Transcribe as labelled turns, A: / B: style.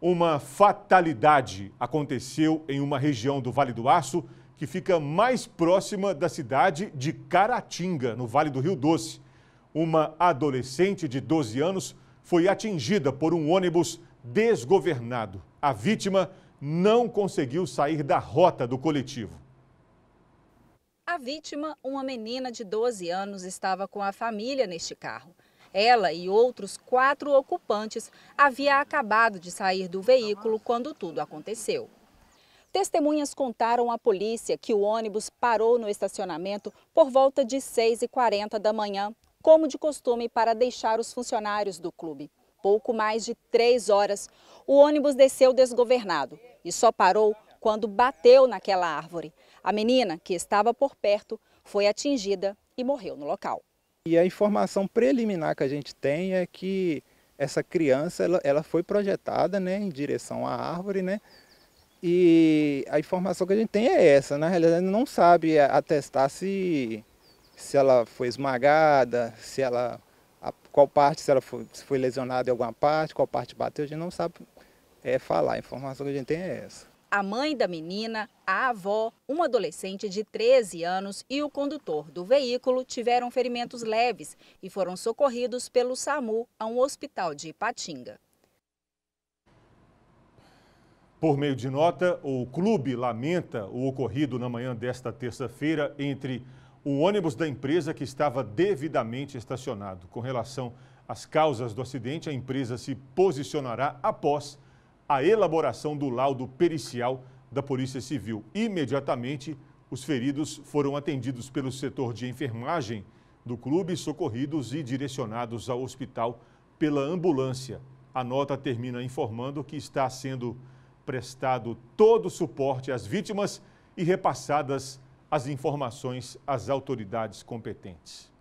A: Uma fatalidade aconteceu em uma região do Vale do Aço que fica mais próxima da cidade de Caratinga, no Vale do Rio Doce. Uma adolescente de 12 anos foi atingida por um ônibus desgovernado. A vítima não conseguiu sair da rota do coletivo.
B: A vítima, uma menina de 12 anos, estava com a família neste carro. Ela e outros quatro ocupantes havia acabado de sair do veículo quando tudo aconteceu. Testemunhas contaram à polícia que o ônibus parou no estacionamento por volta de 6h40 da manhã, como de costume para deixar os funcionários do clube. Pouco mais de três horas, o ônibus desceu desgovernado e só parou quando bateu naquela árvore. A menina, que estava por perto, foi atingida e morreu no local.
C: E a informação preliminar que a gente tem é que essa criança ela, ela foi projetada né, em direção à árvore, né? E a informação que a gente tem é essa, na realidade não sabe atestar se, se ela foi esmagada, se ela a, qual parte, se ela foi, se foi lesionada em alguma parte, qual parte bateu, a gente não sabe é, falar. A informação que a gente tem é essa
B: a mãe da menina, a avó, uma adolescente de 13 anos e o condutor do veículo tiveram ferimentos leves e foram socorridos pelo SAMU a um hospital de Ipatinga.
A: Por meio de nota, o clube lamenta o ocorrido na manhã desta terça-feira entre o ônibus da empresa que estava devidamente estacionado. Com relação às causas do acidente, a empresa se posicionará após a elaboração do laudo pericial da Polícia Civil. Imediatamente, os feridos foram atendidos pelo setor de enfermagem do clube, socorridos e direcionados ao hospital pela ambulância. A nota termina informando que está sendo prestado todo o suporte às vítimas e repassadas as informações às autoridades competentes.